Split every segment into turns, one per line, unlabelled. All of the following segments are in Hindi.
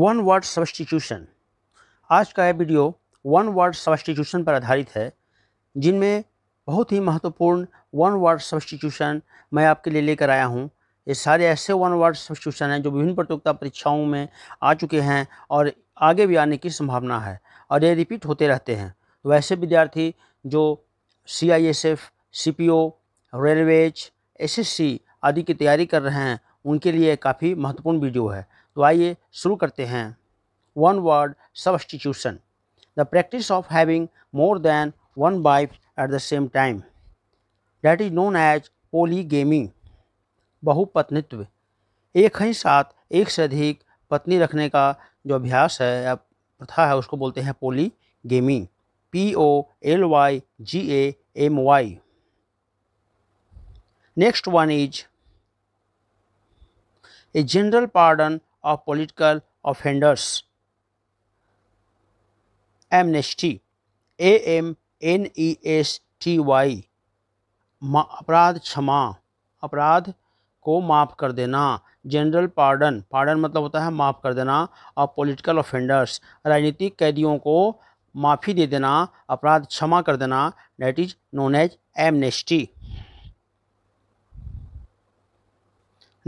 वन वर्ड सब्सटीट्यूशन आज का यह वीडियो वन वर्ड सब्सटीट्यूशन पर आधारित है जिनमें बहुत ही महत्वपूर्ण वन वर्ड सब्सटीट्यूशन मैं आपके लिए लेकर आया हूँ ये सारे ऐसे वन वर्ड सब्सटीट्यूशन हैं जो विभिन्न प्रतियोगिता परीक्षाओं में आ चुके हैं और आगे भी आने की संभावना है और ये रिपीट होते रहते हैं तो वैसे विद्यार्थी जो C I S F C P O railways S S C आदि की तैयारी कर रहे हैं उनके लिए काफ़ी महत्वपूर्ण वीडियो है तो आइए शुरू करते हैं one word substitution the practice of having more than one wife at the same time that is known as gaming बहुपत्नित्व एक ही साथ एक से अधिक पत्नी रखने का जो अभ्यास है या प्रथा है उसको बोलते हैं polygamy P O L Y G A M Y next one is a general pardon of political offenders. Amnesty A M N E S T Y अपराध क्षमा अपराध को माफ़ कर देना जनरल पार्डन पार्डन मतलब होता है माफ़ कर देना और पॉलिटिकल ऑफेंडर्स राजनीतिक कैदियों को माफ़ी दे देना अपराध क्षमा कर देना that is known as amnesty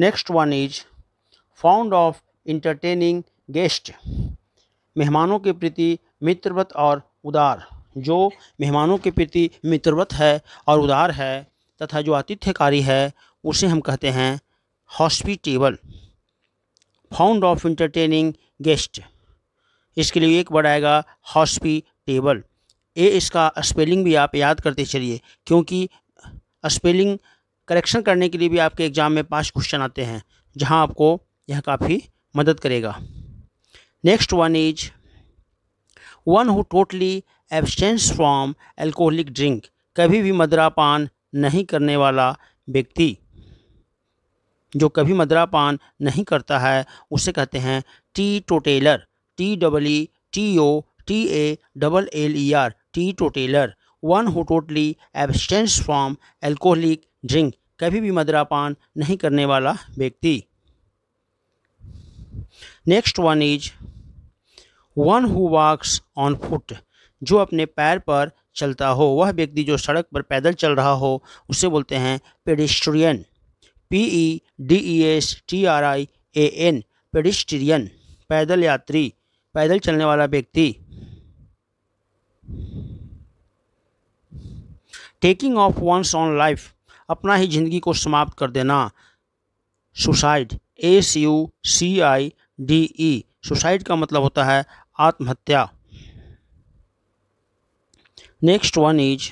next one is fond of entertaining guest मेहमानों के प्रति मित्रवत और उदार जो मेहमानों के प्रति मित्रवत है और उदार है तथा जो आतिथ्यकारी है उसे हम कहते हैं hospitable fond of entertaining guest इसके लिए एक बड़ा आएगा हॉस्पिटेबल ए इसका स्पेलिंग भी आप याद करते चलिए क्योंकि स्पेलिंग करेक्शन करने के लिए भी आपके एग्ज़ाम में पांच क्वेश्चन आते हैं जहां आपको यह काफ़ी मदद करेगा next one is one who totally abstains from alcoholic drink कभी भी मदरापान नहीं करने वाला व्यक्ति जो कभी मदरापान नहीं करता है उसे कहते हैं teetotaller T double E T O T A double L E R teetotaller one who totally abstains from alcoholic drink कभी भी मदरापान नहीं करने वाला व्यक्ति next one is one who walks on foot जो अपने पैर पर चलता हो वह व्यक्ति जो सड़क पर पैदल चल रहा हो उसे बोलते हैं pedestrian P E D E S T R I A N pedestrian पैदल यात्री पैदल चलने वाला व्यक्ति taking of one's on life अपना ही जिंदगी को समाप्त कर देना suicide S you see I D E suicide का मतलब होता है आत्महत्या next one is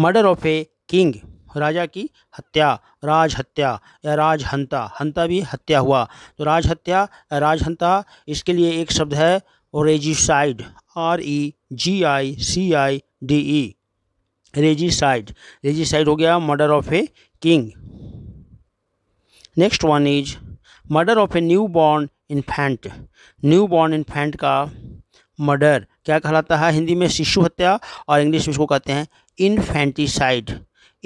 murder of a king राजा की हत्या राज हत्या या राजहंता हंता भी हत्या हुआ तो राज हत्या या राजहंता इसके लिए एक शब्द है regicide R E G I C I D E regicide regicide हो गया murder of a king next one is murder of a newborn infant newborn infant का मर्डर क्या कहलाता है हिंदी में शिशु हत्या और इंग्लिश में इसको कहते हैं infanticide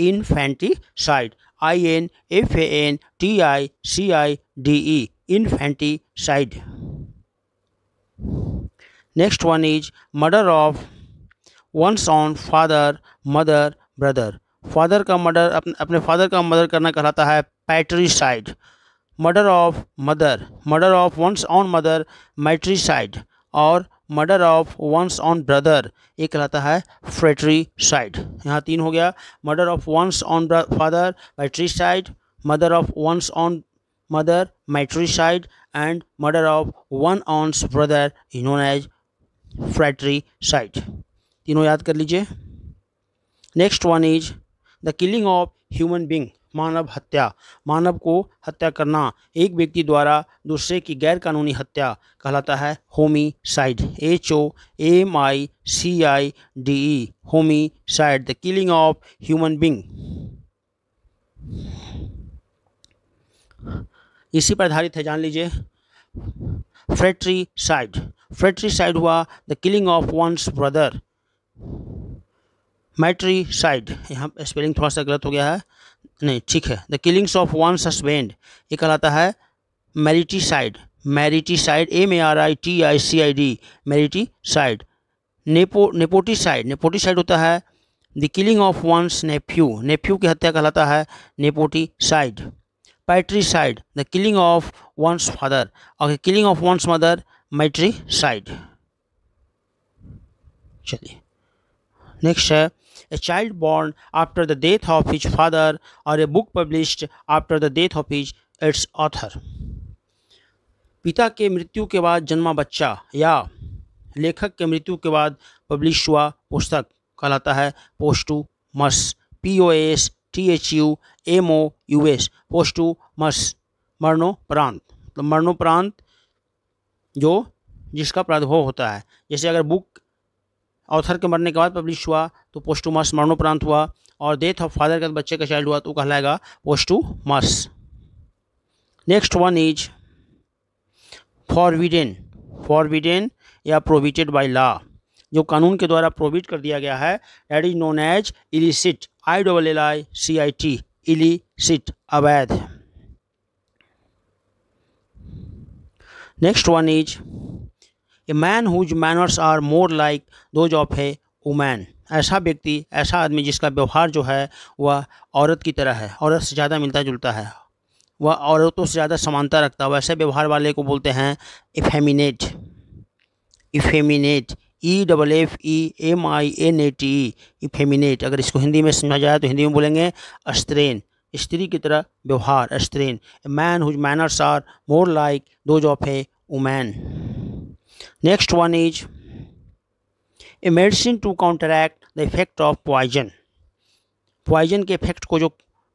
infanticide I N F A N T I C I D E e। Infanticide next one is murder of one's own father mother brother father का मर्डर अपने अपने फादर का मर्डर करना कहलाता है patricide murder of mother murder of one's own mother matricide और murder of one's own brother ये कहलाता है फ्रेटरी साइड यहाँ तीन हो गया murder of one's own father मैट्री matricide murder of one's own mother matricide and murder of one owns brother known as fratricide तीनों याद कर लीजिए next one is the killing of human being मानव हत्या मानव को हत्या करना एक व्यक्ति द्वारा दूसरे की गैरकानूनी हत्या कहलाता है homicide H O M I C I D E e, homicide the killing of human being इसी पर आधारित है जान लीजिए साइड फ्रेट्री साइड हुआ the killing of one's brother matricide यहाँ स्पेलिंग थोड़ा सा गलत हो गया है नहीं ठीक है the killings of one's husband ये कहलाता है side mariticide M A R I T I C I D side nepo नेपोटी nepoticide nepoticide होता है the killing of one's nephew nephew की हत्या कहलाता है nepoticide patricide the killing of one's father और killing of one's mother side चलिए नेक्स्ट है a child born after the death of his father, or a book published after the death of his, its author. पिता के मृत्यु के बाद जन्मा बच्चा या लेखक के मृत्यु के बाद पब्लिश हुआ पुस्तक कहलाता है posthumous P O S T H U M O U S posthumous मरणोपरांत मतलब मरणोपरांत जो जिसका प्रादुर्भाव होता है जैसे अगर बुक ऑथर के मरने के बाद पब्लिश हुआ तो पोस्टूमस मरणोपरांत हुआ और डेथ ऑफ फादर के बच्चे का चाइल्ड हुआ तो कहलाएगा posthumous next one is forbidden forbidden या प्रोविटेड बाय लॉ जो कानून के द्वारा प्रोविट कर दिया गया है that is known as illicit I double L I C I T illicit अवैध next one is a man whose manners are more like those of a woman ऐसा व्यक्ति ऐसा आदमी जिसका व्यवहार जो है वह औरत की तरह है औरत से ज़्यादा मिलता जुलता है वह औरतों से ज़्यादा समानता रखता है वैसे व्यवहार वाले को बोलते हैं effeminate effeminate E double F E M I N A T E effeminate अगर इसको हिंदी में समझा जाए तो हिंदी में बोलेंगे अस्त्रेन स्त्री की तरह व्यवहार अस्त्रेन man whose manners are more like those of a woman Next one is a medicine to counteract the effect of poison. Poison के इफेक्ट को जो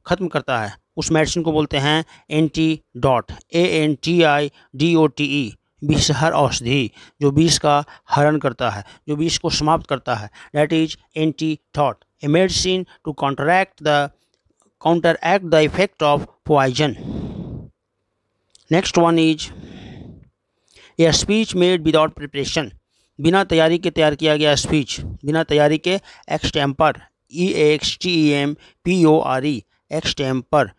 ख़त्म करता है उस मेडिसिन को बोलते हैं antidote A N T I D O T E विषहर औषधि जो विष का हरण करता है जो विष को समाप्त करता है that is antidote a medicine to contract the counteract the effect of poison next one is a speech made without preparation बिना तैयारी के तैयार किया गया स्पीच बिना तैयारी के extempore E X T E M P O R E extempore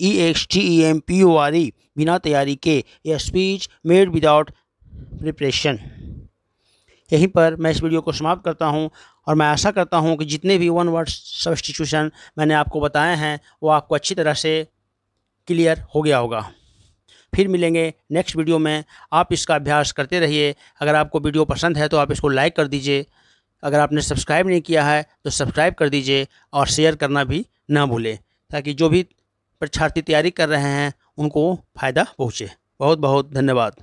E X T E M P O R E बिना तैयारी के a speech made without preparation यहीं पर मैं इस वीडियो को समाप्त करता हूं और मैं आशा करता हूं कि जितने भी वन वर्ड सब्सटीट्यूशन मैंने आपको बताए हैं वो आपको अच्छी तरह से क्लियर हो गया होगा फिर मिलेंगे नेक्स्ट वीडियो में आप इसका अभ्यास करते रहिए अगर आपको वीडियो पसंद है तो आप इसको लाइक कर दीजिए अगर आपने सब्सक्राइब नहीं किया है तो सब्सक्राइब कर दीजिए और शेयर करना भी ना भूलें ताकि जो भी परीक्षार्थी तैयारी कर रहे हैं उनको फ़ायदा पहुँचे बहुत बहुत धन्यवाद